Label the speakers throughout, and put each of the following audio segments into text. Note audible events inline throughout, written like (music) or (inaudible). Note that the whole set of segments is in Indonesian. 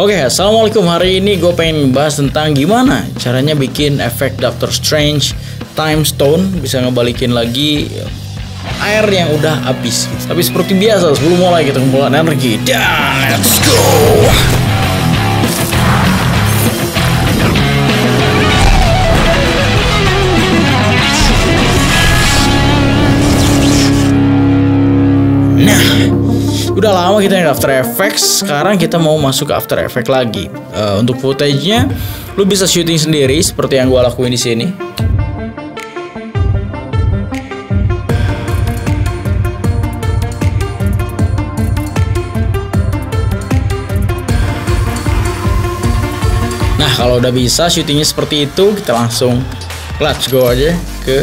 Speaker 1: Oke, okay, Assalamualaikum. Hari ini gue pengen bahas tentang gimana caranya bikin efek Doctor Strange Time Stone bisa ngebalikin lagi air yang udah habis. Tapi seperti biasa, sebelum mulai kita kumpulkan energi. Dan let's go! Udah lama kita di After Effects, sekarang kita mau masuk ke After Effects lagi. Uh, untuk footage-nya, lu bisa syuting sendiri seperti yang gua lakuin di sini. Nah, kalau udah bisa syutingnya seperti itu, kita langsung let's go aja ke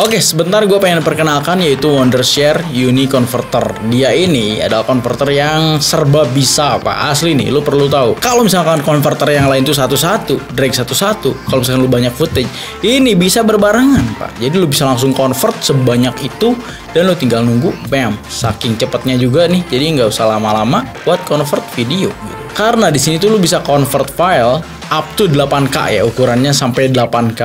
Speaker 1: Oke, sebentar gue pengen perkenalkan yaitu Wondershare Uni Converter. Dia ini adalah converter yang serba bisa, Pak. Asli nih, lu perlu tahu. Kalau misalkan converter yang lain itu satu-satu, drag satu-satu, kalau misalkan lu banyak footage, ini bisa berbarengan, Pak. Jadi lu bisa langsung convert sebanyak itu dan lu tinggal nunggu, bam. Saking cepatnya juga nih, jadi nggak usah lama-lama buat convert video gitu. Karena di sini tuh lu bisa convert file up to 8K ya ukurannya sampai 8K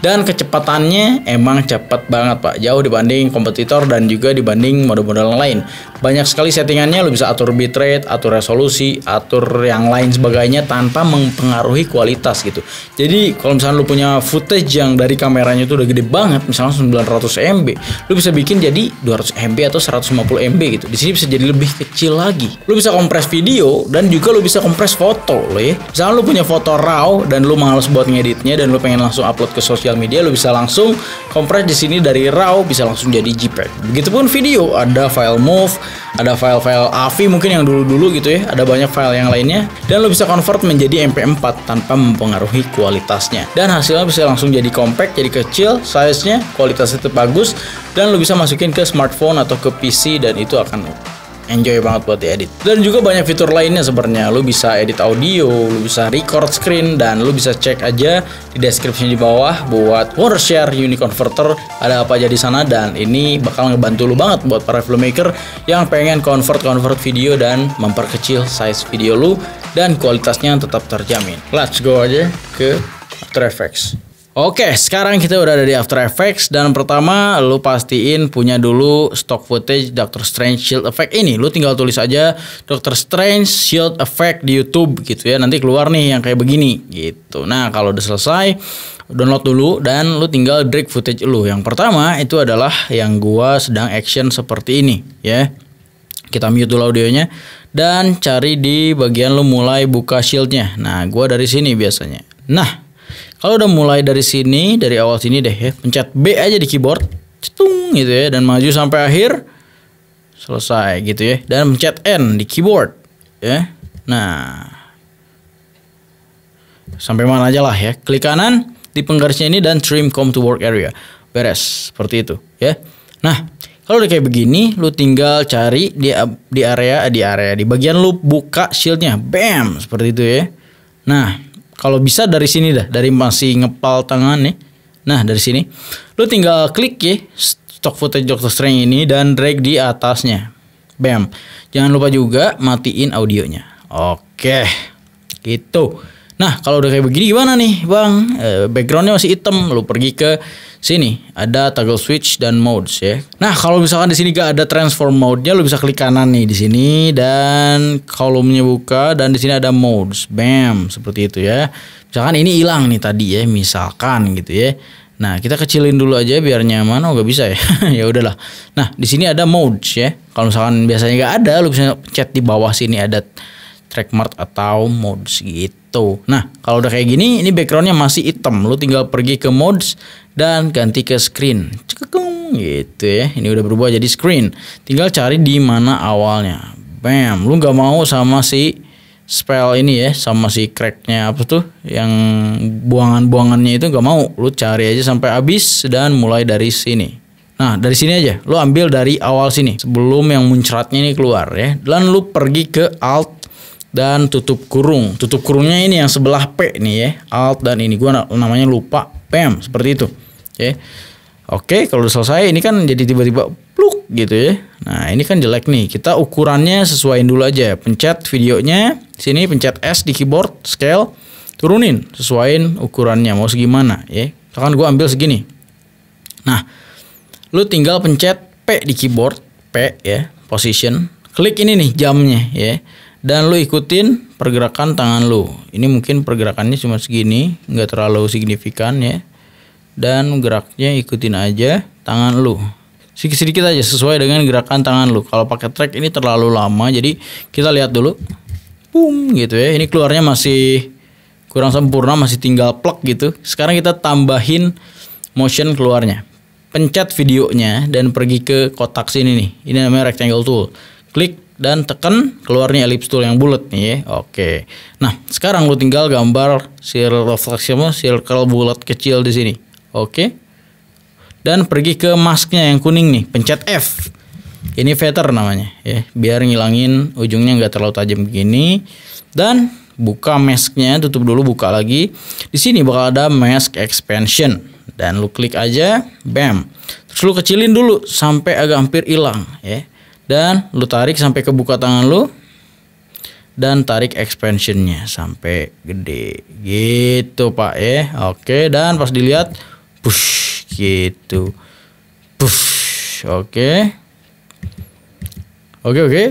Speaker 1: dan kecepatannya emang cepat banget Pak jauh dibanding kompetitor dan juga dibanding model-model lain banyak sekali settingannya lo bisa atur bitrate atur resolusi atur yang lain sebagainya tanpa mempengaruhi kualitas gitu jadi kalau misalnya lo punya footage yang dari kameranya itu udah gede banget misalnya 900 MB lo bisa bikin jadi 200 MB atau 150 MB gitu di sini bisa jadi lebih kecil lagi lo bisa kompres video dan juga lo bisa kompres foto lo ya misalnya lo punya foto raw dan lu males buat ngeditnya dan lu pengen langsung upload ke sosial media, lu bisa langsung kompres di sini dari raw bisa langsung jadi JPEG. Begitupun video, ada file move, ada file-file AVI mungkin yang dulu-dulu gitu ya, ada banyak file yang lainnya dan lu bisa convert menjadi MP4 tanpa mempengaruhi kualitasnya. Dan hasilnya bisa langsung jadi compact, jadi kecil, size-nya, kualitasnya tetap bagus dan lu bisa masukin ke smartphone atau ke PC dan itu akan enjoy banget buat diedit. Dan juga banyak fitur lainnya sebenarnya. Lu bisa edit audio, lu bisa record screen dan lu bisa cek aja di deskripsi di bawah buat Wondershare Uniconverter ada apa aja di sana dan ini bakal ngebantu lu banget buat para filmmaker yang pengen convert-convert video dan memperkecil size video lu dan kualitasnya tetap terjamin. Let's go aja ke After Effects. Oke, sekarang kita udah ada di After Effects dan pertama lu pastiin punya dulu stock footage Doctor Strange Shield Effect ini. Lu tinggal tulis aja Doctor Strange Shield Effect di YouTube gitu ya. Nanti keluar nih yang kayak begini gitu. Nah, kalau udah selesai download dulu dan lu tinggal drag footage lu. Yang pertama itu adalah yang gua sedang action seperti ini ya. Kita mute dulu audionya dan cari di bagian lu mulai buka shieldnya. Nah, gua dari sini biasanya. Nah, kalau udah mulai dari sini, dari awal sini deh ya, pencet B aja di keyboard, cetung gitu ya, dan maju sampai akhir, selesai gitu ya. Dan pencet N di keyboard ya. Nah, sampai mana aja lah ya. Klik kanan di penggarisnya ini dan trim come to work area. Beres, seperti itu ya. Nah, kalau udah kayak begini, lu tinggal cari di di area di area di bagian lu buka shieldnya, bam seperti itu ya. Nah, kalau bisa dari sini dah, dari masih ngepal tangan nih. Nah, dari sini lu tinggal klik ya stock footage Doctor Strange ini dan drag di atasnya. Bam. Jangan lupa juga matiin audionya. Oke. Gitu. Nah kalau udah kayak begini gimana nih bang? E, backgroundnya masih hitam, lu pergi ke sini ada toggle switch dan modes ya. Nah kalau misalkan di sini gak ada transform mode-nya, lu bisa klik kanan nih di sini dan kolomnya buka dan di sini ada modes, bam seperti itu ya. Misalkan ini hilang nih tadi ya, misalkan gitu ya. Nah kita kecilin dulu aja biar nyaman. Oh gak bisa ya? (laughs) ya udahlah. Nah di sini ada modes ya. Kalau misalkan biasanya gak ada, lu bisa pencet di bawah sini ada track mark atau modes gitu. Nah, kalau udah kayak gini, ini backgroundnya masih hitam. Lu tinggal pergi ke modes dan ganti ke screen. Cekung gitu ya. Ini udah berubah jadi screen. Tinggal cari di mana awalnya. Bam, lu nggak mau sama si spell ini ya, sama si cracknya apa tuh? Yang buangan-buangannya itu nggak mau. Lu cari aja sampai habis dan mulai dari sini. Nah, dari sini aja. Lu ambil dari awal sini. Sebelum yang muncratnya ini keluar ya. Dan lu pergi ke Alt dan tutup kurung. Tutup kurungnya ini yang sebelah P nih ya. Alt dan ini gua namanya lupa PM seperti itu. Oke. Ya. Oke, kalau selesai ini kan jadi tiba-tiba pluk gitu ya. Nah, ini kan jelek nih. Kita ukurannya sesuaiin dulu aja. Pencet videonya, sini pencet S di keyboard, scale, turunin, sesuaiin ukurannya mau segimana ya. Misalkan gua ambil segini. Nah, lu tinggal pencet P di keyboard, P ya, position. Klik ini nih jamnya ya dan lu ikutin pergerakan tangan lu. Ini mungkin pergerakannya cuma segini, nggak terlalu signifikan ya. Dan geraknya ikutin aja tangan lu. Sedikit-sedikit aja sesuai dengan gerakan tangan lu. Kalau pakai track ini terlalu lama, jadi kita lihat dulu. Boom gitu ya. Ini keluarnya masih kurang sempurna, masih tinggal plek gitu. Sekarang kita tambahin motion keluarnya. Pencet videonya dan pergi ke kotak sini nih. Ini namanya rectangle tool. Klik dan tekan keluarnya ellipse tool yang bulat nih. Ya. Oke. Nah, sekarang lu tinggal gambar circle of circle bulat kecil di sini. Oke. Dan pergi ke masknya yang kuning nih, pencet F. Ini feather namanya ya, biar ngilangin ujungnya nggak terlalu tajam begini. Dan buka masknya, tutup dulu, buka lagi. Di sini bakal ada mask expansion dan lu klik aja, bam. Terus lu kecilin dulu sampai agak hampir hilang ya dan lu tarik sampai ke buka tangan lu dan tarik expansionnya sampai gede gitu pak ya oke dan pas dilihat push gitu push oke oke oke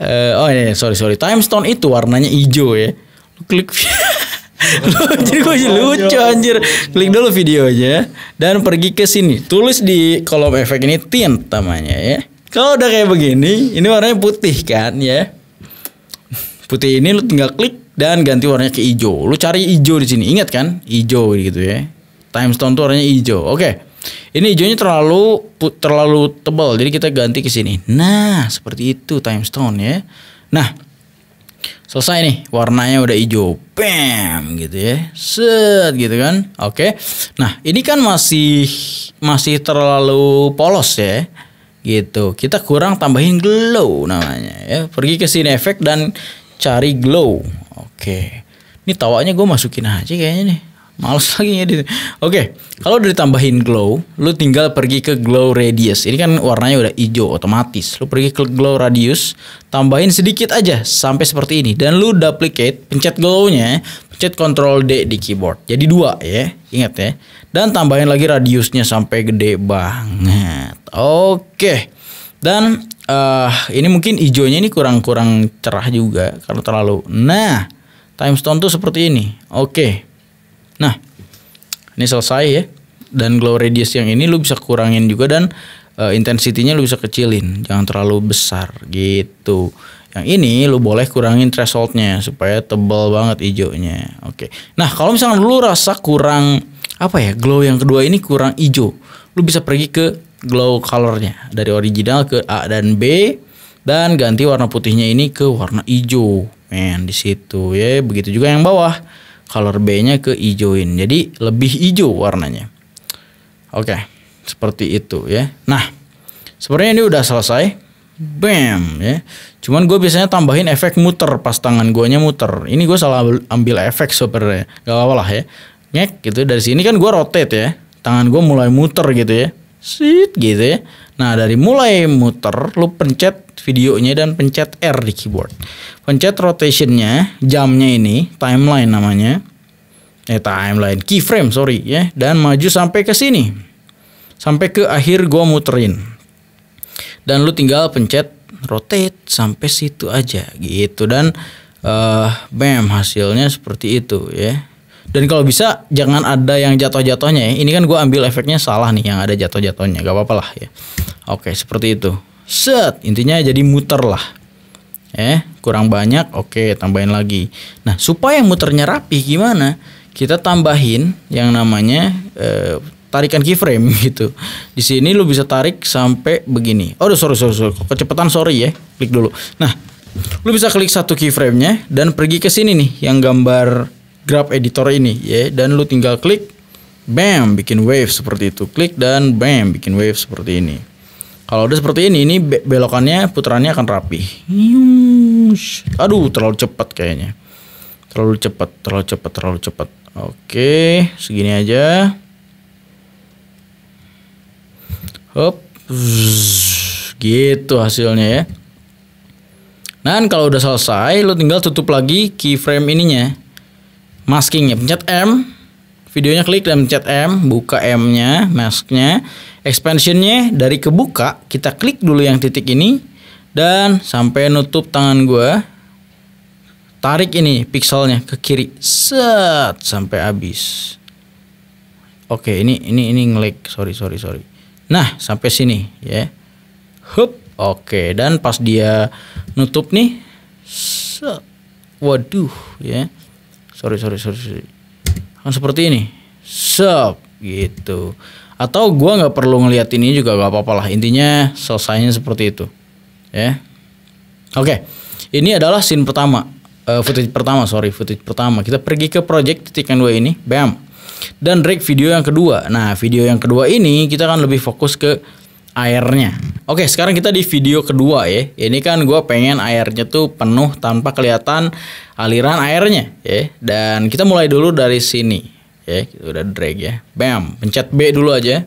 Speaker 1: uh, (laughs) oh iya, iya, sorry sorry time stone itu warnanya hijau ya lu klik (laughs) jadi gue lucu anjir klik dulu videonya dan pergi ke sini tulis di kolom efek ini tint namanya ya kalau udah kayak begini, ini warnanya putih kan ya. Putih ini lu tinggal klik dan ganti warnanya ke hijau. Lu cari hijau di sini. Ingat kan? Hijau gitu ya. Time stone tuh warnanya hijau. Oke. Okay. Ini hijaunya terlalu terlalu tebal. Jadi kita ganti ke sini. Nah, seperti itu time stone ya. Nah, selesai nih warnanya udah hijau bam gitu ya set gitu kan oke nah ini kan masih masih terlalu polos ya gitu kita kurang tambahin glow namanya ya pergi ke sini efek dan cari glow oke ini tawanya gue masukin aja kayaknya nih Males lagi ya. Oke, okay. kalau udah ditambahin glow, lu tinggal pergi ke glow radius. Ini kan warnanya udah hijau otomatis. Lu pergi ke glow radius, tambahin sedikit aja sampai seperti ini. Dan lu duplicate, pencet glow-nya, pencet control D di keyboard. Jadi dua ya, ingat ya. Dan tambahin lagi radiusnya sampai gede banget. Oke. Okay. Dan uh, ini mungkin hijaunya ini kurang-kurang cerah juga karena terlalu. Nah, time stone tuh seperti ini. Oke. Okay. Nah, ini selesai ya. Dan glow radius yang ini lu bisa kurangin juga dan uh, intensitinya lu bisa kecilin, jangan terlalu besar gitu. Yang ini lu boleh kurangin thresholdnya supaya tebal banget hijaunya. Oke. Nah kalau misalnya lu rasa kurang apa ya glow yang kedua ini kurang hijau, lu bisa pergi ke glow colornya dari original ke A dan B dan ganti warna putihnya ini ke warna hijau. Men di situ ya begitu juga yang bawah color B-nya ke ijoin. Jadi lebih hijau warnanya. Oke, seperti itu ya. Nah, sebenarnya ini udah selesai. Bam ya. Cuman gue biasanya tambahin efek muter pas tangan nya muter. Ini gue salah ambil efek sebenarnya. Gak apa-apa lah ya. Ngek gitu dari sini kan gue rotate ya. Tangan gue mulai muter gitu ya. Sit gitu ya. Nah dari mulai muter lu pencet videonya dan pencet R di keyboard. Pencet rotationnya, jamnya ini, timeline namanya. Eh timeline, keyframe sorry ya. Dan maju sampai ke sini. Sampai ke akhir gue muterin. Dan lu tinggal pencet rotate sampai situ aja gitu dan uh, bam hasilnya seperti itu ya. Dan kalau bisa jangan ada yang jatuh-jatuhnya ya. Ini kan gue ambil efeknya salah nih yang ada jatuh-jatuhnya. Gak apa-apa lah ya. Oke seperti itu set intinya jadi muter lah eh kurang banyak oke tambahin lagi nah supaya muternya rapi gimana kita tambahin yang namanya eh, tarikan keyframe (laughs) gitu di sini lu bisa tarik sampai begini oh sorry sorry sorry kecepatan sorry ya klik dulu nah lu bisa klik satu keyframe-nya dan pergi ke sini nih yang gambar grab editor ini ya dan lu tinggal klik bam bikin wave seperti itu klik dan bam bikin wave seperti ini kalau udah seperti ini, ini belokannya putarannya akan rapi. Aduh, terlalu cepat kayaknya. Terlalu cepat, terlalu cepat, terlalu cepat. Oke, segini aja. Hop. gitu hasilnya ya. Nah, kalau udah selesai, lo tinggal tutup lagi keyframe ininya. Maskingnya, pencet M, videonya klik dan mencet M, buka M-nya, masknya. Expansionnya dari kebuka, kita klik dulu yang titik ini. Dan sampai nutup tangan gue. Tarik ini pixelnya ke kiri. Set, sampai habis. Oke, ini ini ini ngelag. Sorry, sorry, sorry. Nah, sampai sini ya. Hup, oke. Dan pas dia nutup nih. Set. Waduh, ya. Sorry, sorry, sorry. sorry Kan seperti ini. Sep gitu. Atau gua nggak perlu ngeliat ini juga gak apa-apa lah. Intinya selesainya seperti itu. Ya. Oke. Okay. Ini adalah scene pertama. Uh, footage pertama, sorry, footage pertama. Kita pergi ke project titik yang dua ini. Bam. Dan rig video yang kedua. Nah, video yang kedua ini kita akan lebih fokus ke airnya. Oke, sekarang kita di video kedua ya. Ini kan gue pengen airnya tuh penuh tanpa kelihatan aliran airnya ya. Dan kita mulai dulu dari sini ya. Kita udah drag ya. Bam, pencet B dulu aja.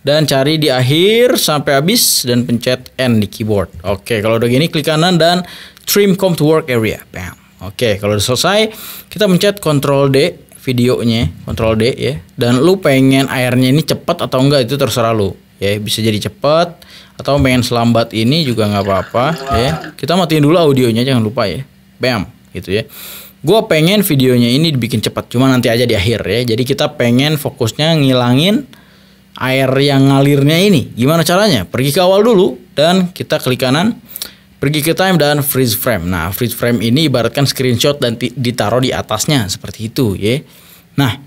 Speaker 1: Dan cari di akhir sampai habis dan pencet N di keyboard. Oke, kalau udah gini klik kanan dan trim come to work area. Bam. Oke, kalau udah selesai kita pencet Ctrl D videonya, Ctrl D ya. Dan lu pengen airnya ini cepat atau enggak itu terserah lu ya bisa jadi cepat atau pengen selambat ini juga nggak apa-apa ya kita matiin dulu audionya jangan lupa ya bam gitu ya gue pengen videonya ini dibikin cepat cuma nanti aja di akhir ya jadi kita pengen fokusnya ngilangin air yang ngalirnya ini gimana caranya pergi ke awal dulu dan kita klik kanan pergi ke time dan freeze frame nah freeze frame ini ibaratkan screenshot dan ditaruh di atasnya seperti itu ya nah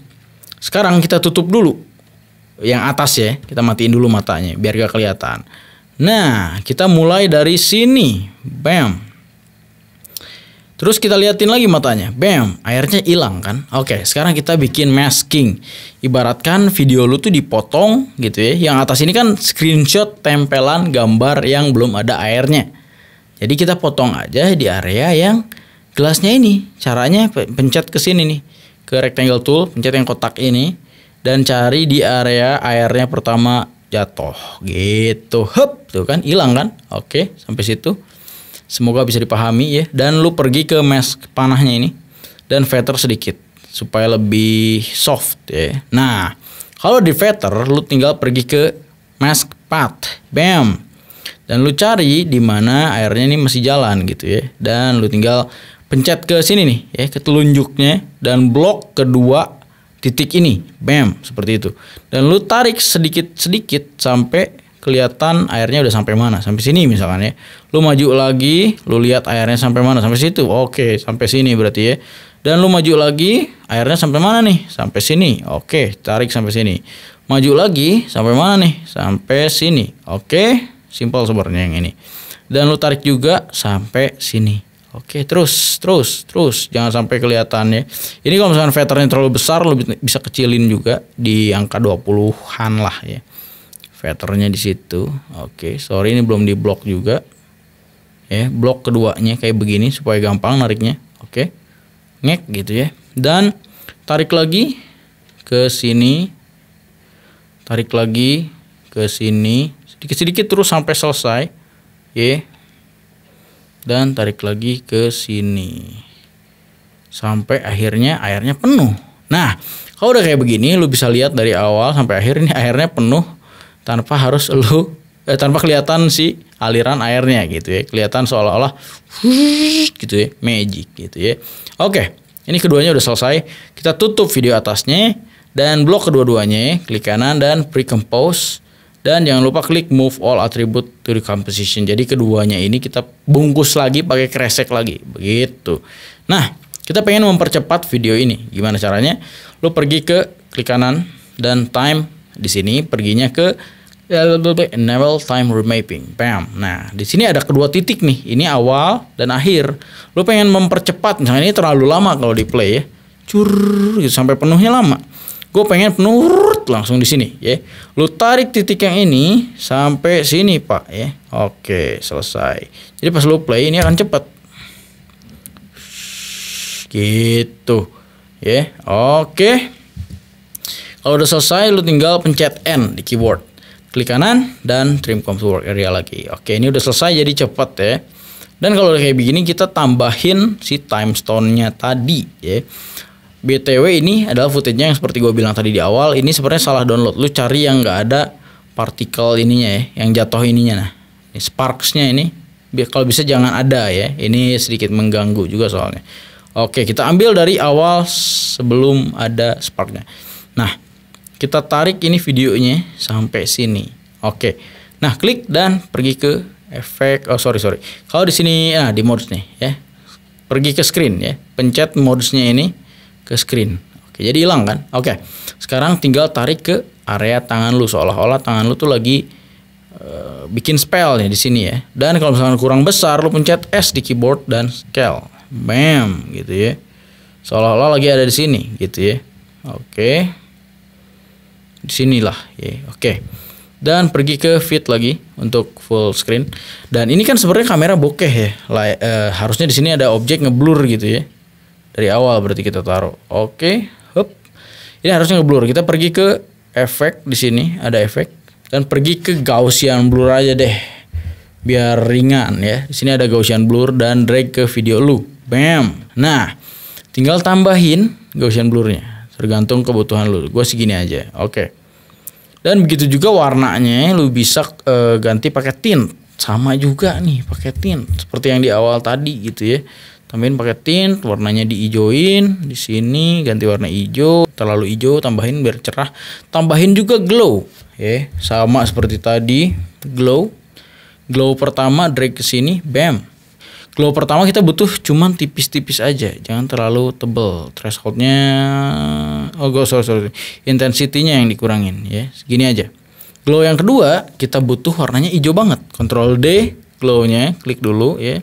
Speaker 1: sekarang kita tutup dulu yang atas ya. Kita matiin dulu matanya biar gak kelihatan. Nah, kita mulai dari sini. Bam. Terus kita liatin lagi matanya. Bam, airnya hilang kan? Oke, sekarang kita bikin masking. Ibaratkan video lu tuh dipotong gitu ya. Yang atas ini kan screenshot tempelan gambar yang belum ada airnya. Jadi kita potong aja di area yang gelasnya ini. Caranya pencet ke sini nih. Ke rectangle tool, pencet yang kotak ini dan cari di area airnya pertama jatuh gitu hep tuh kan hilang kan oke sampai situ semoga bisa dipahami ya dan lu pergi ke mes panahnya ini dan fetter sedikit supaya lebih soft ya nah kalau di fetter lu tinggal pergi ke mask pad bam dan lu cari di mana airnya ini masih jalan gitu ya dan lu tinggal pencet ke sini nih ya ke telunjuknya dan blok kedua titik ini, bam, seperti itu. Dan lu tarik sedikit-sedikit sampai kelihatan airnya udah sampai mana, sampai sini misalkan ya. Lu maju lagi, lu lihat airnya sampai mana, sampai situ. Oke, sampai sini berarti ya. Dan lu maju lagi, airnya sampai mana nih? Sampai sini. Oke, tarik sampai sini. Maju lagi, sampai mana nih? Sampai sini. Oke, simpel sebenarnya yang ini. Dan lu tarik juga sampai sini. Oke, terus, terus, terus, jangan sampai kelihatannya. Ini kalau misalkan vetternya terlalu besar, lo bisa kecilin juga di angka 20-an lah ya. Vetternya di situ. Oke, sorry ini belum di blok juga. Ya, blok keduanya kayak begini supaya gampang nariknya. Oke. Ngek gitu ya. Dan tarik lagi ke sini. Tarik lagi ke sini. Sedikit-sedikit terus sampai selesai. Ya, dan tarik lagi ke sini sampai akhirnya airnya penuh. Nah, kalau udah kayak begini, lu bisa lihat dari awal sampai akhir ini airnya penuh tanpa harus lu eh, tanpa kelihatan si aliran airnya gitu ya, kelihatan seolah-olah (laughs) gitu ya, magic gitu ya. Oke, ini keduanya udah selesai. Kita tutup video atasnya dan blok kedua-duanya, klik kanan dan pre-compose dan jangan lupa klik move all attribute to the composition. Jadi keduanya ini kita bungkus lagi pakai kresek lagi. Begitu. Nah, kita pengen mempercepat video ini. Gimana caranya? Lo pergi ke klik kanan dan time di sini perginya ke enable time remapping. Bam. Nah, di sini ada kedua titik nih. Ini awal dan akhir. Lo pengen mempercepat. Misalnya ini terlalu lama kalau di play ya. Cur gitu. sampai penuhnya lama gue pengen penurut langsung di sini ya lu tarik titik yang ini sampai sini pak ya oke selesai jadi pas lu play ini akan cepat gitu ya oke kalau udah selesai lu tinggal pencet N di keyboard klik kanan dan trim comps area lagi oke ini udah selesai jadi cepat ya dan kalau kayak begini kita tambahin si time stone-nya tadi ya BTW ini adalah footage-nya yang seperti gue bilang tadi di awal, ini sebenarnya salah download. Lu cari yang gak ada partikel ininya ya, yang jatuh ininya nah. Ini sparks-nya ini kalau bisa jangan ada ya. Ini sedikit mengganggu juga soalnya. Oke, kita ambil dari awal sebelum ada sparknya. Nah, kita tarik ini videonya sampai sini. Oke. Nah, klik dan pergi ke efek. Oh, sorry, sorry. Kalau di sini, nah di modus nih ya. Pergi ke screen ya. Pencet modusnya ini ke screen. Oke, jadi hilang kan? Oke. Sekarang tinggal tarik ke area tangan lu seolah-olah tangan lu tuh lagi uh, bikin spell nih di sini ya. Dan kalau misalkan kurang besar lu pencet S di keyboard dan scale. Bam gitu ya. Seolah-olah lagi ada di sini gitu ya. Oke. Di sinilah ya. Oke. Dan pergi ke fit lagi untuk full screen. Dan ini kan sebenarnya kamera bokeh ya. Lai, e, harusnya di sini ada objek ngeblur gitu ya dari awal berarti kita taruh. Oke, okay. Ini harusnya ngeblur. Kita pergi ke efek di sini, ada efek dan pergi ke Gaussian blur aja deh. Biar ringan ya. Di sini ada Gaussian blur dan drag ke video lu. Bam. Nah, tinggal tambahin Gaussian blurnya tergantung kebutuhan lu. Gua segini aja. Oke. Okay. Dan begitu juga warnanya lu bisa uh, ganti pakai tint. Sama juga nih pakai tint seperti yang di awal tadi gitu ya tambahin pakai tint warnanya diijoin di sini ganti warna hijau terlalu hijau tambahin biar cerah tambahin juga glow ya sama seperti tadi glow glow pertama drag ke sini bam glow pertama kita butuh cuman tipis-tipis aja jangan terlalu tebel thresholdnya oh go sorry sorry intensitinya yang dikurangin ya segini aja glow yang kedua kita butuh warnanya hijau banget control D glownya klik dulu ya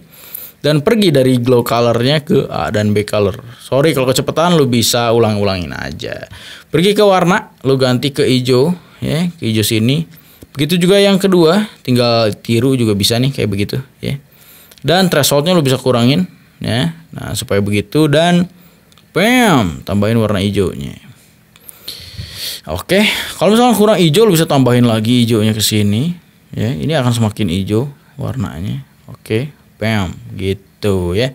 Speaker 1: dan pergi dari glow colornya ke A dan B color. Sorry kalau kecepatan lu bisa ulang-ulangin aja. Pergi ke warna, lu ganti ke hijau ya, ke hijau sini. Begitu juga yang kedua, tinggal tiru juga bisa nih kayak begitu ya. Dan thresholdnya lu bisa kurangin ya. Nah, supaya begitu dan bam, tambahin warna hijaunya. Oke, kalau misalnya kurang hijau lu bisa tambahin lagi hijaunya ke sini ya. Ini akan semakin hijau warnanya. Oke, Bam, gitu ya.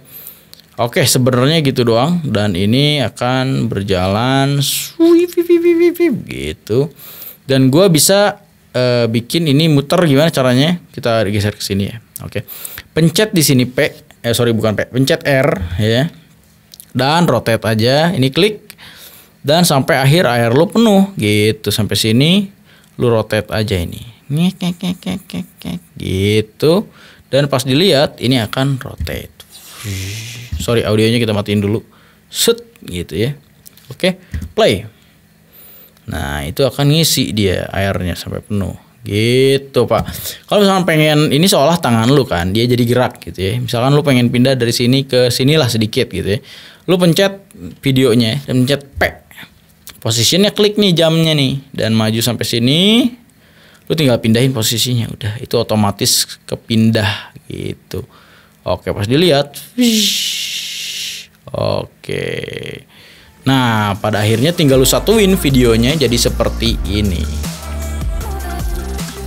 Speaker 1: Oke, sebenarnya gitu doang dan ini akan berjalan gitu. Dan gua bisa uh, bikin ini muter gimana caranya? Kita geser ke sini ya. Oke. Pencet di sini P, eh sorry bukan P, pencet R ya. Dan rotate aja. Ini klik dan sampai akhir air lu penuh gitu sampai sini lu rotate aja ini. gitu dan pas dilihat ini akan rotate. Sorry audionya kita matiin dulu. Set gitu ya. Oke, play. Nah, itu akan ngisi dia airnya sampai penuh. Gitu, Pak. Kalau misalkan pengen ini seolah tangan lu kan, dia jadi gerak gitu ya. Misalkan lu pengen pindah dari sini ke sinilah sedikit gitu ya. Lu pencet videonya dan pencet P. Posisinya klik nih jamnya nih dan maju sampai sini, lu tinggal pindahin posisinya udah itu otomatis kepindah gitu oke pas dilihat oke nah pada akhirnya tinggal lu satuin videonya jadi seperti ini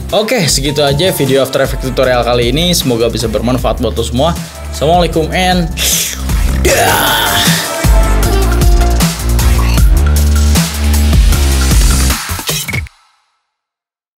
Speaker 1: Oke, segitu aja video After Effects tutorial kali ini. Semoga bisa bermanfaat buat lo semua. Assalamualaikum and... Yeah! (sniffs)